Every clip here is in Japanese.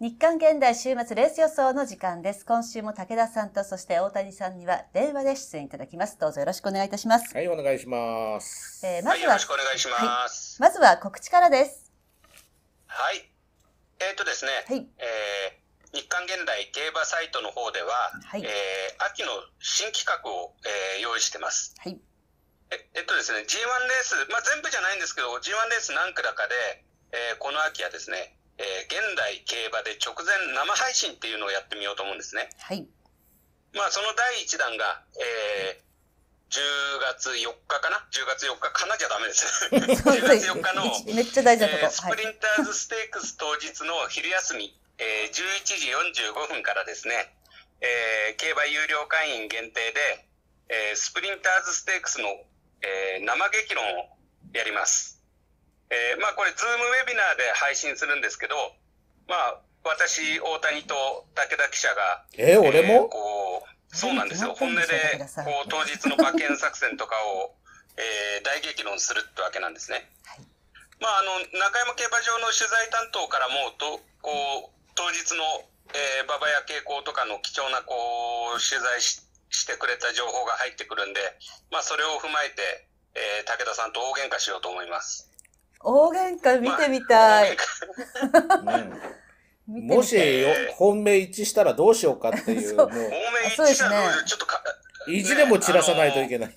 日刊現代週末レース予想の時間です。今週も武田さんとそして大谷さんには電話で出演いただきます。どうぞよろしくお願いいたします。はい、お願いします。えーまずは、はい、よろしくお願いします。まずは告知からです。はい。えっ、とですね、はい。えー日刊現代競馬サイトの方では、はいえー秋の新企画を、えー用意してます。はい。ええっとですね、G1 レース、まあ、全部じゃないんですけど、G1 レース何区だかで、えーこの秋はですね、えー、現代競馬で直前生配信っていうのをやってみようと思うんですね。はい。まあ、その第1弾が、えー、10月4日かな ?10 月4日かなじゃダメです。10 月4日の、めっちゃ大事なこと、えー、スプリンターズステークス当日の昼休み、えー、11時45分からですね、えー、競馬有料会員限定で、えー、スプリンターズステークスの、えー、生激論をやります。えー、まあこれ、ズームウェビナーで配信するんですけど、まあ、私、大谷と武田記者が、えー、俺も、えー、こうそうなんですよ、本音でこう当日の馬券作戦とかを、えー、大激論するってわけなんですね。はい、まあ、あの中山競馬場の取材担当からもとこう当日の、えー、馬場や傾向とかの貴重なこう取材ししてくれた情報が入ってくるんで、まあ、それを踏まえて、えー、武田さんと大喧嘩しようと思います。大喧嘩見てみたい。もし本命一致したらどうしようかっていう。本命一致したらちょっとか、意地でも散らさないといけない。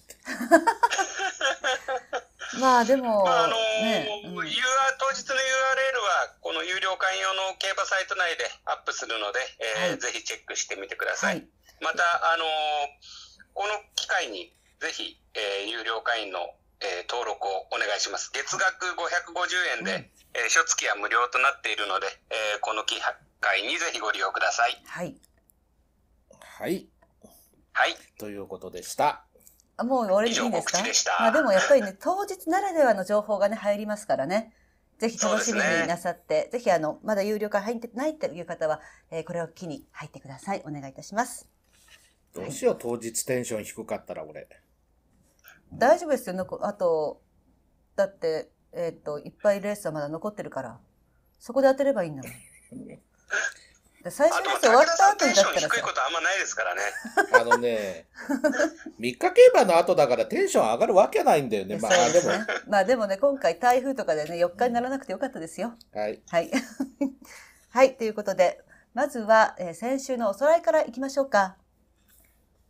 まあでも、あ、の当日の URL はこの有料会員用の競馬サイト内でアップするので、えー、はい、ぜひチェックしてみてください。はい、またあのー、この機会にぜひ、えー、有料会員のえー、登録をお願いします。月額550円で、えー、書付きは無料となっているので、えー、この機会にぜひご利用ください。はい。はい。はい。ということでした。あもう俺でいいですかでまあでもやっぱりね、当日ならではの情報がね、入りますからね。ぜひ楽しみになさって、ね、ぜひあの、まだ有料化入ってないという方は、えー、これを機に入ってください。お願いいたします。どうしよう、当日テンション低かったら俺。大丈夫ですよ、ね、あとだってえっ、ー、といっぱいレースはまだ残ってるからそこで当てればいいんだもん 最初の終わった後にだったら低いことあんまないですからね あのね3日競馬の後だからテンション上がるわけないんだよねまあでも、ね、まあでもね今回台風とかでね4日にならなくてよかったですよはい、はい、はい、ということでまずは、えー、先週のおそらいからいきましょうか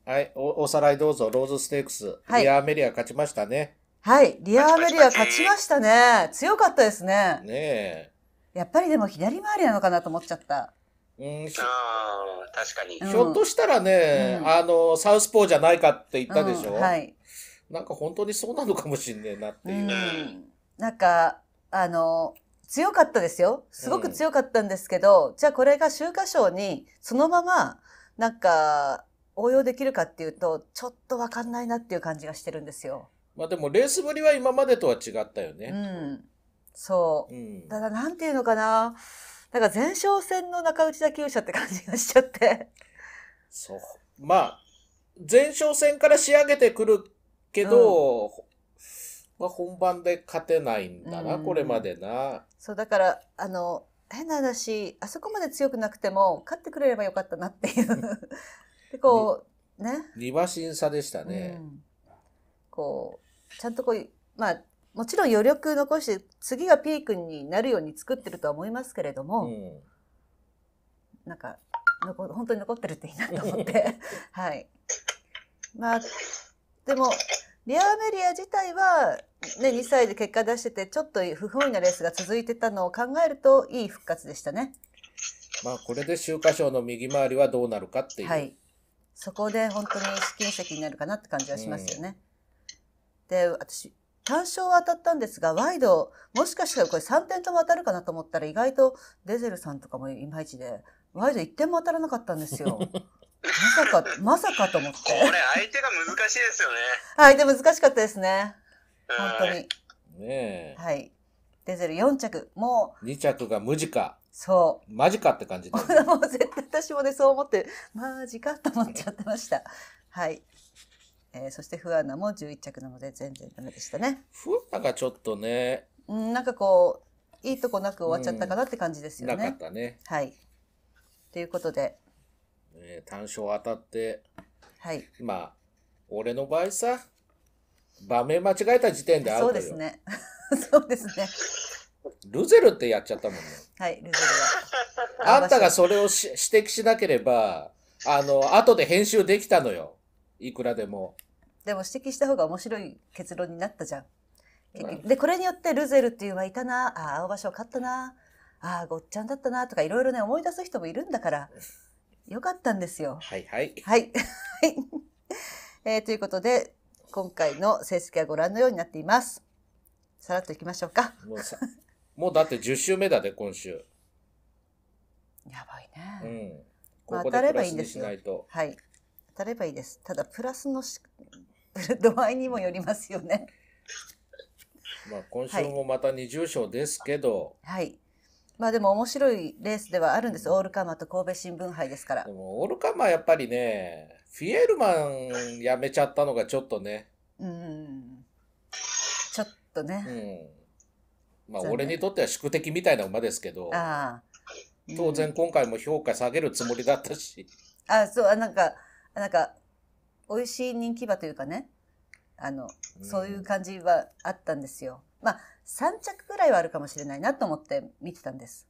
はいお、おさらいどうぞ、ローズステークス。はい、リアーメリア勝ちましたね。はい、リアーメリア勝ちましたね。強かったですね。ねやっぱりでも左回りなのかなと思っちゃった。うん、あ確かに。ひょっとしたらね、うん、あの、サウスポーじゃないかって言ったでしょ、うん、はい。なんか本当にそうなのかもしんねえなっていう。うん、なんか、あの、強かったですよ。すごく強かったんですけど、うん、じゃあこれが秋華賞にそのまま、なんか、応用できるかっていうとちょっと分かんないなっていう感じがしてるんですよ。まあ、でもレースぶりは今までとは違ったよね。うん、そう、うん、ただなんていうのかなだから前哨戦の中内田厩舎って感じがしちゃって。そうまあ前哨戦から仕上げてくるけど、うん、まあ、本番で勝てないんだな、うん、これまでな。そうだからあの変な話あそこまで強くなくても勝ってくれればよかったなっていうでこうね二馬審査でしたね、うん、こうちゃんとこうまあもちろん余力残して次がピークになるように作ってるとは思いますけれども、うん、なんか残本当に残ってるっていいなと思って はいまあでもリアメリア自体は、ね、2歳で結果出しててちょっと不本意なレースが続いてたのを考えるといい復活でしたね。まあこれで秋華賞の右回りはどうなるかっていう、はい、そこで本当に試金石になるかなって感じはしますよね。で私単勝は当たったんですがワイドもしかしたらこれ3点とも当たるかなと思ったら意外とデゼルさんとかもいまいちでワイド1点も当たらなかったんですよ。まさか、まさかと思って。これ相手が難しいですよね。相手難しかったですね。本当に。ねはい。デゼル4着。もう。2着が無地か。そう。マジかって感じ もう絶対私もね、そう思って、マジかと思っちゃってました。はい。えー、そして不安なも11着なので全然ダメでしたね。アナがちょっとね。うん、なんかこう、いいとこなく終わっちゃったかなって感じですよね。うん、なかったね。はい。ということで。えー、単勝当たって。はい。まあ、俺の場合さ、場面間違えた時点でアウよ。そうですね。そうですね。ルゼルってやっちゃったもんね。はい、ルゼルは。あんたがそれをし指摘しなければ、あの、後で編集できたのよ。いくらでも。でも指摘した方が面白い結論になったじゃん。で、これによってルゼルっていうはいたな、ああ、青葉賞勝ったな、ああ、ごっちゃんだったな、とかいろいろね、思い出す人もいるんだから、よかったんですよ。はいはい。はい。えー、ということで、今回の成績はご覧のようになっています。さらっといきましょうか。もうだって10週目だで、今週。やばいね。うん。ここで当たればいいんですよ。はい。当たればいいです。ただ、プラスのし 度合いにもよりますよね。まあ、今週もまた20勝ですけど。はい。まあでも面白いレースではあるんです。オールカマーと神戸新聞杯ですから。でもオールカマーやっぱりね、フィエルマンやめちゃったのがちょっとね。うん。ちょっとね。うん。まあ、俺にとっては宿敵みたいな馬ですけど、うん、当然今回も評価下げるつもりだったし。あ、そう、なんか、なんか、美味しい人気馬というかね、あの、そういう感じはあったんですよ。まあ、3着ぐらいはあるかもしれないなと思って見てたんです。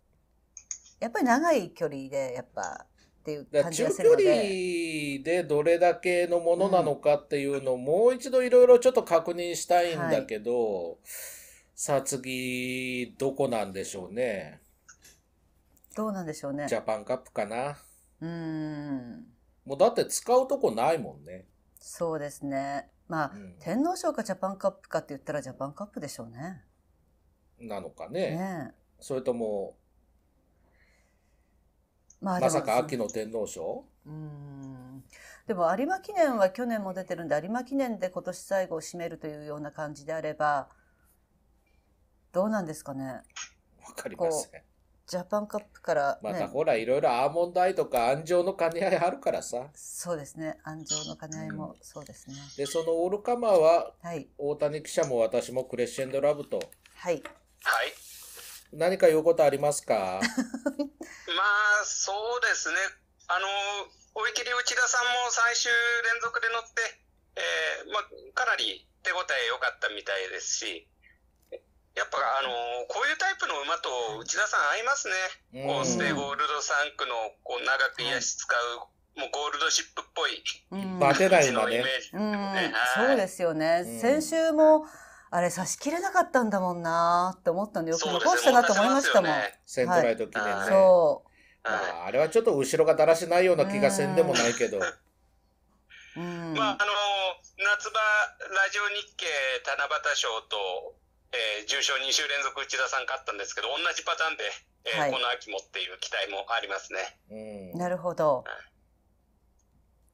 やっぱり長い距離で、やっぱ、っていう感じがするので。中距離でどれだけのものなのかっていうのを、もう一度いろいろちょっと確認したいんだけど、うんさあ次、どこなんでしょうね。どうなんでしょうね。ジャパンカップかな。うん。もうだって使うとこないもんね。そうですね。まあ、うん、天皇賞かジャパンカップかって言ったらジャパンカップでしょうね。なのかね。ねそれとも、まあ、まさか秋の天皇賞うんでも有馬記念は去年も出てるんで有馬記念で今年最後を締めるというような感じであればどうなんですかね。わかりません。ジャパンカップから、ね、またほら、いろいろアーモンドアイとか、安城の兼ね合いあるからさ。そうですね。安城の兼ね合いもそうですね。うん、で、そのオールカマーは、はい、大谷記者も私もクレッシェンドラブと。はい。はい。何か言うことありますか まあ、そうですね。あの、追い切り内田さんも最終連続で乗って、えー、まあ、かなり手応え良かったみたいですし、やっぱあのー、こういうタイプの馬と内田さん合いますね。こうステゴールドサンクのこう長く癒し使う、もうゴールドシップっぽい。バテないのね。そうですよね。先週も、あれ差し切れなかったんだもんなって思ったんでよく残したなと思いましたもん。セントライト記念ね。そう。あれはちょっと後ろがだらしないような気がせんでもないけど。まああの夏場ラジオ日経七夕賞とえー、重賞2週連続内田さん勝ったんですけど、同じパターンで、えーはい、この秋もっていう期待もありますね。なるほど。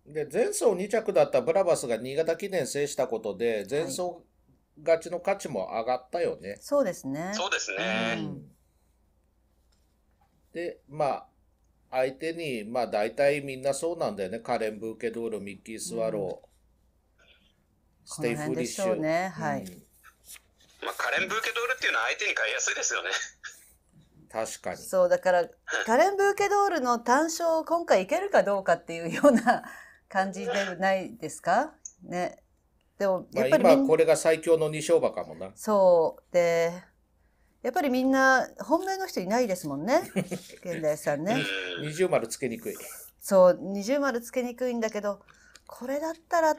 うん、で前走2着だったブラバスが新潟記念制したことで前走勝ちの価値も上がったよね。はい、そうですね。そうですね。でまあ相手にまあ大体みんなそうなんだよねカレン・ブーケドールミッキー・スワロー、ステイ・フリッシュ。ねはいまあ、カレン・ブーケドールっていうのは相手に買いやすいですよね。確かに。そうだからカレン・ブーケドールの単勝今回いけるかどうかっていうような感じでないですかね。でもやっぱり、まあ、今これが最強の二勝馬かもな。そうでやっぱりみんな本命の人いないですもんね。現 代さんね。二重丸つけにくい。そう二重丸つけにくいんだけどこれだったら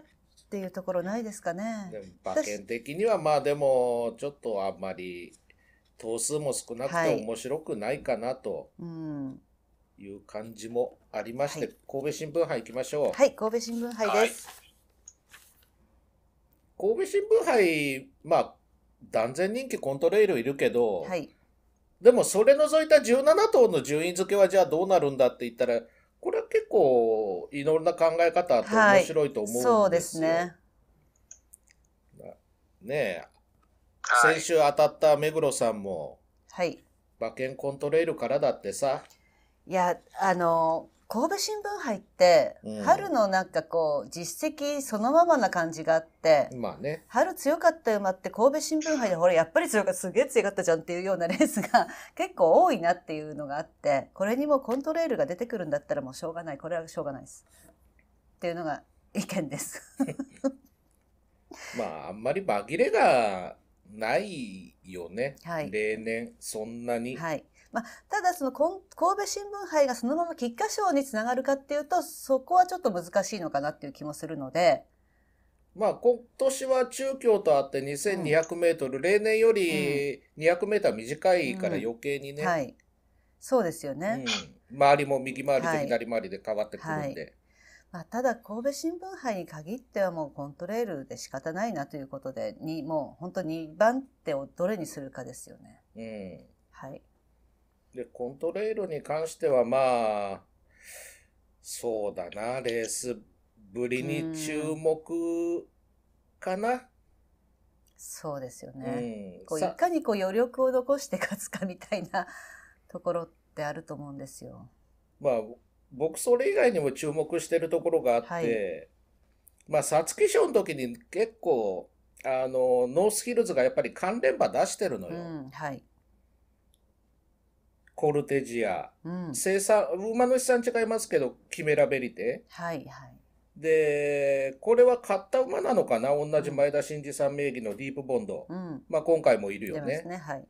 っていうところないですかね。馬券的にはまあでもちょっとあんまり頭数も少なくて面白くないかなという感じもありまして、はい、神戸新聞杯行きましょう。はい、神戸新聞杯です。はい、神戸新聞杯、まあ断然人気コントレイルいるけど、はい、でもそれ除いた17頭の順位付けはじゃあどうなるんだって言ったらこれは結構いろんな考え方と面白いと思うんですよ、はい、そうですね。ねえ、先週当たった目黒さんも、はい、馬券コントレイルからだってさいやあの神戸新聞杯って、うん、春のなんかこう実績そのままな感じがあって、まあね、春強かった馬って神戸新聞杯でほらやっぱり強かったすげえ強かったじゃんっていうようなレースが 結構多いなっていうのがあってこれにもコントレールが出てくるんだったらもうしょうがないこれはしょうがないですっていうのが意見です まああんまり紛れがないよね、はい、例年そんなに。はいまあ、ただその神戸新聞杯がそのまま菊花賞につながるかっていうとそこはちょっと難しいのかなっていう気もするので。まあ、今年は中京とあって2200メートル、例年より200メートル短いから余計にね、うんうんはい、そうですよね、うん、周りも右回りと左回りで変わってくるんで、はいはい、まあ、ただ神戸新聞杯に限ってはもうコントレールで仕方ないなということでにもう本当に2番手をどれにするかですよね。はいで、コントレイルに関しては、まあ、そうだな、レースぶりに注目かな。そうですよね。うん、こういかにこう余力を残して勝つかみたいな ところってあると思うんですよ。まあ、僕それ以外にも注目してるところがあって、はい、まあ、皐月賞の時に結構、あの、ノースヒルズがやっぱり関連馬出してるのよ。うん、はい。コルテジア、うん、生産馬主さん違いますけどキメラベリテ、はいはい、でこれは買った馬なのかな同じ前田真二さん名義のディープボンド、うん、まあ、今回もいるよね。ねはい、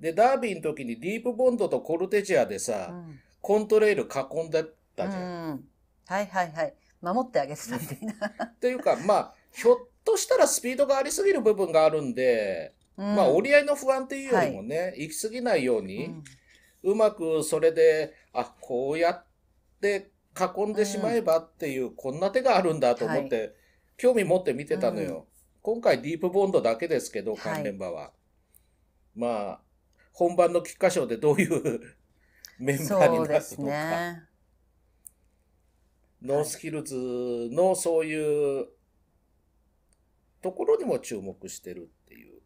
でダービーの時にディープボンドとコルテジアでさ、うん、コントレール囲んでたじゃん。はいはいはい守ってあげてたみたいな。いうかまあひょっとしたらスピードがありすぎる部分があるんで、まあ折り合いの不安っていうよりもね、行き過ぎないように。うまくそれで、あ、こうやって囲んでしまえばっていう、うん、こんな手があるんだと思って、はい、興味持って見てたのよ、うん。今回ディープボンドだけですけど、関連場は。はい、まあ、本番の菊花賞でどういう メンバーになるのか。ね、ノースヒルズのそういうところにも注目してるっていう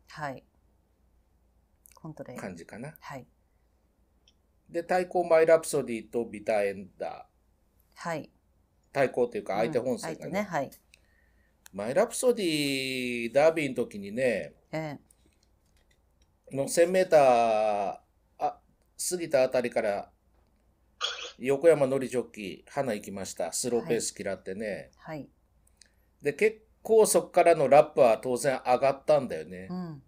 感じかな。はい、はいで、対抗マイラプソディとビターエンダー。はい。対抗というか相手本数がね。うん、ねはい。マイラプソディダービーの時にね、ええ、の1000メーターあ過ぎたあたりから横山のりジョッキー花行きましたスローペース嫌ってね、はい、はい、で結構そこからのラップは当然上がったんだよね、うん、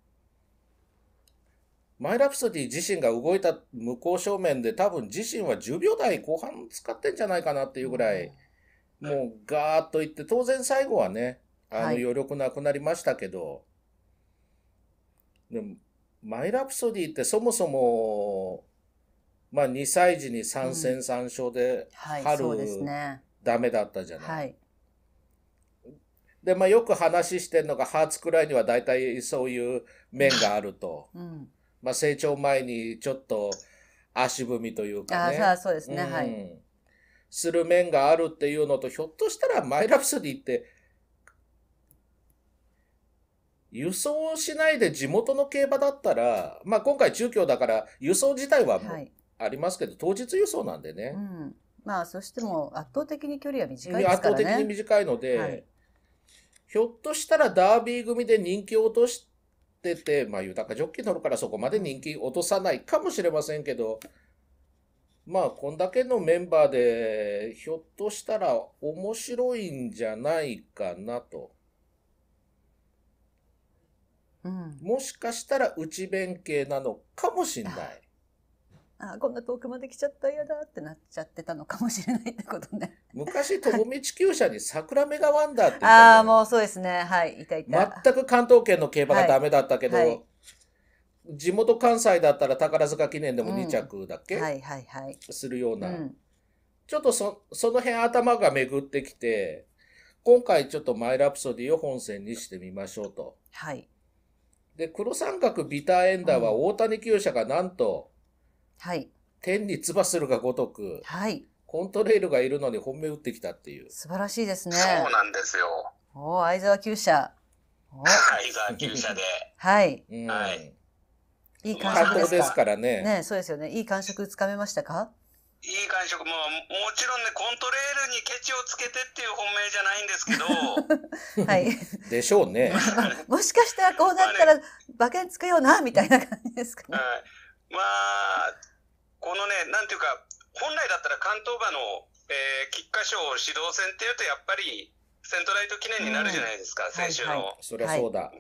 マイラプソディ自身が動いた向正面で多分自身は10秒台後半使ってんじゃないかなっていうぐらい、もうガーッといって当然最後はねあの余力なくなりましたけど、でもマイラプソディってそもそも、まあ、2歳児に3戦3勝で春、はダメだったじゃない。で、まあ、よく話してるのがハーツくらいには大体そういう面があると。うんまあ、成長前にちょっと足踏みというかね。あそうですね、うん、はい。する面があるっていうのと、ひょっとしたらマイラプソディって、輸送しないで地元の競馬だったら、まあ今回中京だから輸送自体はありますけど、はい、当日輸送なんでね。うん、まあそしても圧倒的に距離は短いですからね。圧倒的に短いので、はい、ひょっとしたらダービー組で人気を落としってて、まあ、豊かジョッキー乗るからそこまで人気落とさないかもしれませんけど、まあ、こんだけのメンバーで、ひょっとしたら面白いんじゃないかなと。うん、もしかしたら内弁慶なのかもしんない。あこんな遠くまで来ちゃった嫌だってなっちゃってたのかもしれないってことね昔友もみ地球に桜目がワンダーって言っああもうそうですねはいいたいた全く関東圏の競馬がダメだったけど、はいはい、地元関西だったら宝塚記念でも2着だっけ、うん、はいはいはいするような、うん、ちょっとそその辺頭が巡ってきて今回ちょっとマイラプソディを本戦にしてみましょうとはいで黒三角ビターエンダーは大谷厩舎がなんと、うんはい、天に唾するがごとく、はい、コントレイルがいるのに本命打ってきたっていう素晴らしいですねそうなんですよお相沢厩舎 相沢厩舎ではい、うん、はいいい感触ですからね。ね、そうですよね。いい感触つかめましたか？いい感触も、もちろんね、コントレールにケチをつけてっていう本命じゃないんですけど。はい。でしょうね もしかしたらこうなったら馬券つくような、みたいな感じですかね。はいまあ、このね、なんていうか、本来だったら関東馬の、えー、菊花賞指導戦っていうと、やっぱりセントライト記念になるじゃないですか、うん、先週の。はいはい、そりゃそうだ、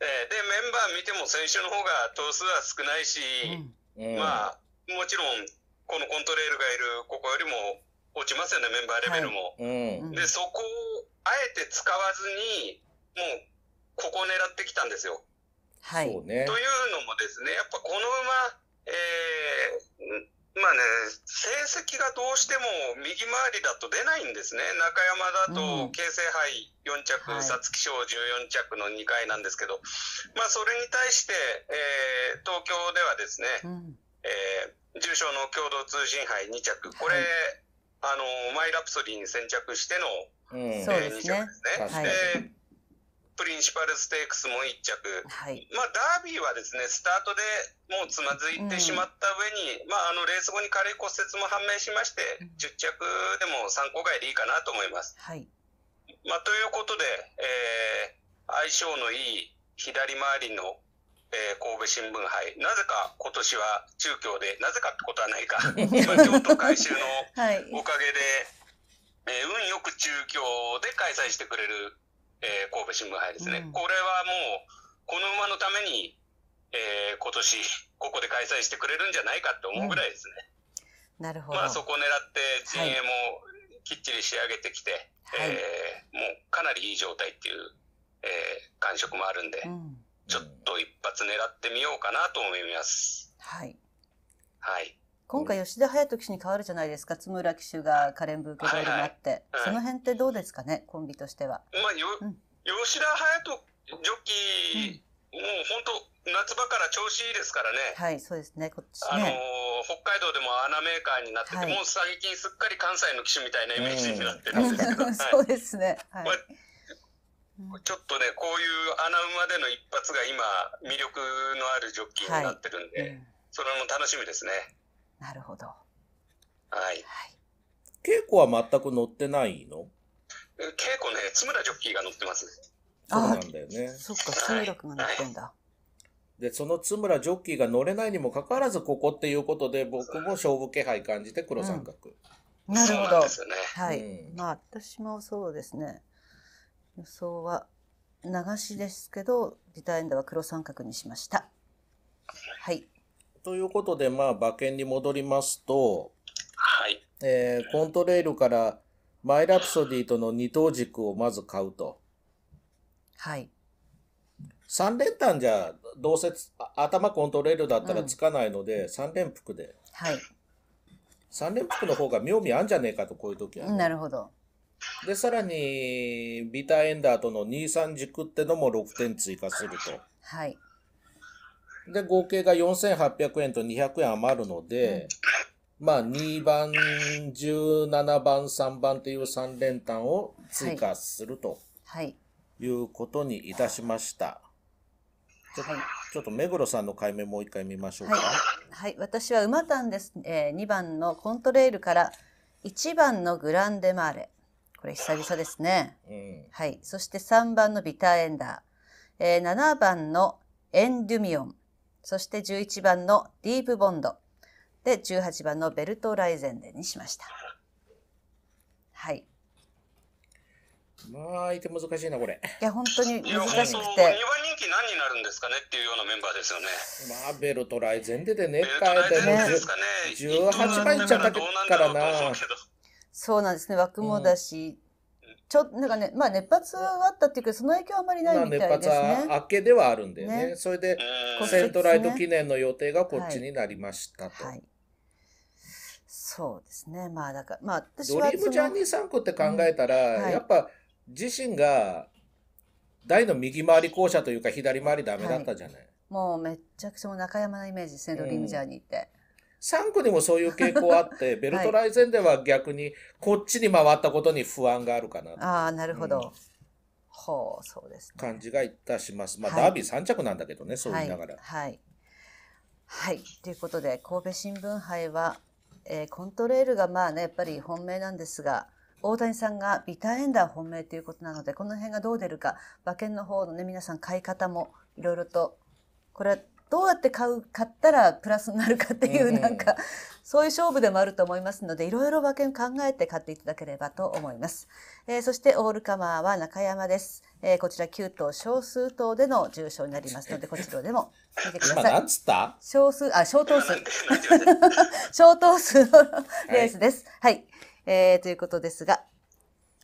えー、で、メンバー見ても先週の方が頭数は少ないし、うん、まあ、もちろん、このコントレールがいるここよりも落ちますよね、メンバーレベルも。はいうん、で、そこをあえて使わずに、もう、ここを狙ってきたんですよ。はい。というのもですね、やっぱこの馬、えーまあね、成績がどうしても右回りだと出ないんですね、中山だと京成杯4着、皐月賞14着の2回なんですけど、まあ、それに対して、えー、東京ではですね、うん、えー、重賞の共同通信杯2着、これ、はい、あのマイ・ラプソディに先着しての、うん、えー、2着ですね。はいプリンシパルステークスも1着、はい、まあ、ダービーはですねスタートでもうつまずいてしまった上に、うん、まあ、あのレース後に軽い骨折も判明しまして、うん、10着でも参考外でいいかなと思います。はい、まあ、ということで、えー、相性のいい左回りの、えー、神戸新聞杯なぜか今年は中京でなぜかってことはないか京都改修の おかげで、はい、えー、運よく中京で開催してくれるえー、神戸新聞杯ですね、うん、これはもう、この馬のために、えー、今年ここで開催してくれるんじゃないかって思うぐらいですね。うん、なるほど。まあそこを狙って陣営もきっちり仕上げてきて、はい、えー、もうかなりいい状態っていう、えー、感触もあるんで、うん、ちょっと一発狙ってみようかなと思います。はい。はい。今回吉田隼人騎手に変わるじゃないですか津村騎手がカレンブーケドールになって、その辺ってどうですかねコンビとしては。まあよ、うん、吉田隼人ジョッキー、うん、もう本当夏場から調子いいですからね。はいそうですねこっち、ね、あのー、北海道でも穴メーカーになってて、はい、もう最近すっかり関西の騎手みたいなイメージになってるんですけど、そうですね。はい、ちょっとね、こういう穴馬での一発が今、魅力のあるジョッキーになってるんで、はいうん、それも楽しみですね。なるほど。はい。稽古は全く乗ってないの稽古ね、津村ジョッキーが乗ってます。そうなんだよね。そっか、津村君が乗ってんだ。で、その津村ジョッキーが乗れないにもかかわらず、ここっていうことで、僕も勝負気配感じて黒三角。うん、なるほど。はい、うん。まあ、私もそうですね。予想は流しですけど、リターエンドは黒三角にしました。はい。ということで、まあ、馬券に戻りますと、はい。えー、コントレイルから、マイラプソディとの二等軸をまず買うと。はい。3連単じゃ、どうせ頭コントレイルだったらつかないので、うん、3連服で。はい。3連服の方が妙味あんじゃねえかと、こういう時は、ね、なるほど。で、さらに、ビターエンダーとの2、3軸ってのも6点追加すると。はい。で、合計が4800円と200円余るので、まあ、2番、17番、3番という3連単を追加すると。はい。いうことにいたしました。ちょはい、ちょっと目黒さんの解明もう一回見ましょうか。はい、はい、私は馬単です、えー。2番のコントレイルから1番のグランデマーレ。これ久々ですね。うん、はい。そして3番のビターエンダー。えー、7番のエンデュミオン。そして11番のディープボンド。で、18番のベルト・ライゼンデにしました。はい。まあ、相手難しいな、これ。いや、本当に難しくて。2番人気何になるんですかねっていうようなメンバーですよね。まあ、ベルトライゼンデでね、変えてね、18番いっちゃったからな。そうなんですね、枠もだし、ちょなんかね、まあ熱発はあったっていうかその影響はあまりないみたいですね。まあ、熱発は明けではあるんだよね。ねそれで、セントライト記念の予定がこっちになりましたと。はいはい、そうですね。まあだから、まあ私は。ドリームジャーニー3区って考えたら、うんはい、やっぱ自身が大の右回り校舎というか左回りダメだったじゃない。もうめっちゃくちゃ中山のイメージですね、ドリームジャーニーって。3区にもそういう傾向あって、ベルトライゼンでは逆にこっちに回ったことに不安があるかなああなるほど、うん、ほうそうです、ね、感じがいたしますまあ、はい、ダービー3着なんだけどねそう言いながらはい、はい、はい、ということで神戸新聞杯は、えー、コントレールがまあねやっぱり本命なんですが大谷さんがビターエンダー本命ということなのでこの辺がどう出るか馬券の方のね皆さん買い方もいろいろとこれはどうやって買う買ったらプラスになるかっていう、なんかそういう勝負でもあると思いますのでいろいろ馬券考えて買っていただければと思います、えー、そしてオールカマーは中山です、えー、こちら9頭少数頭での重賞になりますのでこちらでも見てください少数あ小頭数 小頭数のレースですはい、はい、えー、ということですが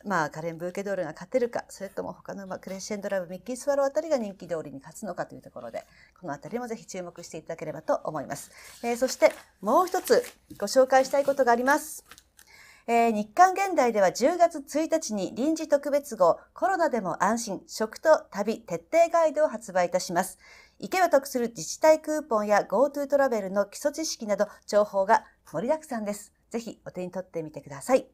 まあ、カレン・ブーケドールが勝てるかそれとも他の、まクレッシェンドラブミッキー・スワローあたりが人気通りに勝つのかというところでこのあたりもぜひ注目していただければと思います、えー、そしてもう一つご紹介したいことがあります、えー、日刊現代では10月1日に臨時特別号コロナでも安心食と旅徹底ガイドを発売いたします池は得する自治体クーポンや GoTo トラベルの基礎知識など情報が盛りだくさんですぜひお手に取ってみてください。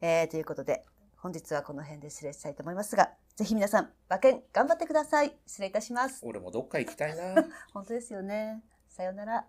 えー、ということで、本日はこの辺で失礼したいと思いますが、ぜひ皆さん、馬券頑張ってください。失礼いたします。俺もどっか行きたいな。本当ですよね。さようなら。